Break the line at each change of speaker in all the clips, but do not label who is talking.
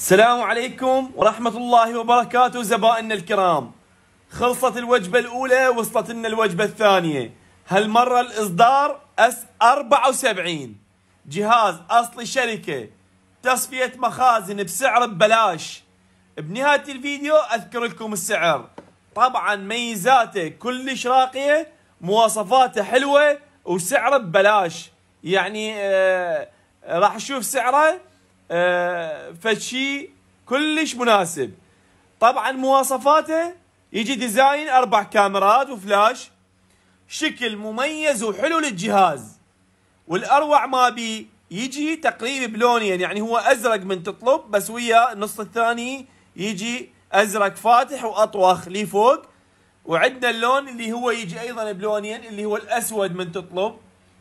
السلام عليكم ورحمة الله وبركاته زبائننا الكرام خلصت الوجبة الأولى وصلت لنا الوجبة الثانية هالمرة الإصدار اس 74 جهاز أصلي شركة تصفية مخازن بسعر ببلاش بنهاية الفيديو أذكر لكم السعر طبعا ميزاته كلش راقية مواصفاته حلوة وسعره ببلاش يعني آه راح أشوف سعره آه، فشي كلش مناسب طبعا مواصفاته يجي ديزاين اربع كاميرات وفلاش شكل مميز وحلو للجهاز والاروع ما بي يجي تقريبا بلونين يعني, يعني هو ازرق من تطلب بس ويا النص الثاني يجي ازرق فاتح واطوخ لي فوق وعندنا اللون اللي هو يجي ايضا بلونين اللي هو الاسود من تطلب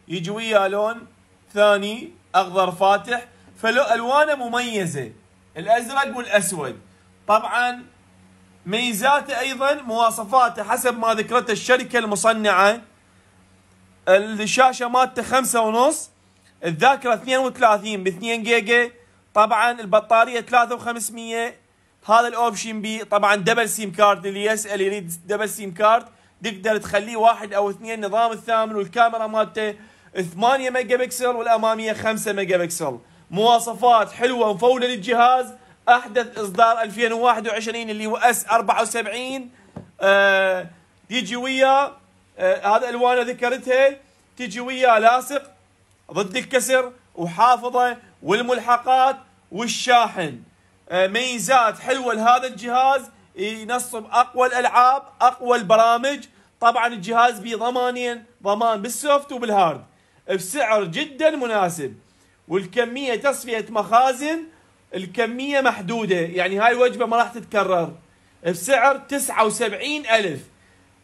يجي وياه لون ثاني اخضر فاتح فله الوانه مميزه الازرق والاسود طبعا ميزاته ايضا مواصفاته حسب ما ذكرت الشركه المصنعه الشاشه مالته خمسة ونص الذاكره 32 ب 2 جيجا طبعا البطاريه 3500 هذا الاوبشن بي طبعا دبل سيم كارد اللي يسال يريد دبل سيم كارد تقدر تخليه واحد او اثنين نظام الثامن والكاميرا مالته 8 ميجا بكسل والاماميه 5 ميجا بكسل مواصفات حلوه ومفوله للجهاز احدث اصدار 2021 اللي هو اس 74 آه يجي وياه آه هذا الوانه ذكرتها تجي وياه لاصق ضد الكسر وحافظه والملحقات والشاحن آه ميزات حلوه لهذا الجهاز ينصب اقوى الالعاب اقوى البرامج طبعا الجهاز بيه ضمانين ضمان بالسوفت وبالهارد بسعر جدا مناسب والكميه تصفيه مخازن الكميه محدوده يعني هاي الوجبه ما راح تتكرر بسعر وسبعين ألف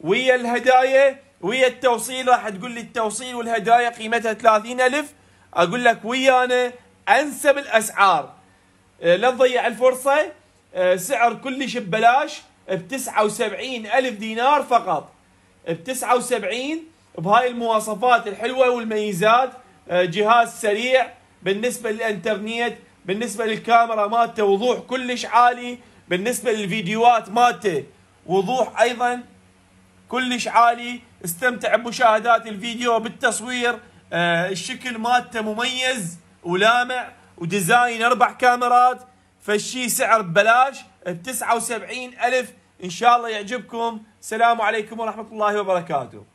ويا الهدايا ويا التوصيل راح تقول لي التوصيل والهدايا قيمتها ثلاثين ألف أقول لك ويانا أنسب الأسعار آه، لا تضيع الفرصة آه، سعر كلش ببلاش ب 79 ألف دينار فقط ب 79 بهاي المواصفات الحلوة والميزات آه، جهاز سريع بالنسبه للانترنت بالنسبه للكاميرا مالته وضوح كلش عالي بالنسبه للفيديوهات مالته وضوح ايضا كلش عالي استمتع بمشاهدات الفيديو بالتصوير آه الشكل مالته مميز ولامع وديزاين اربع كاميرات فالشي سعر ببلاش ب 79000 ان شاء الله يعجبكم السلام عليكم ورحمه الله وبركاته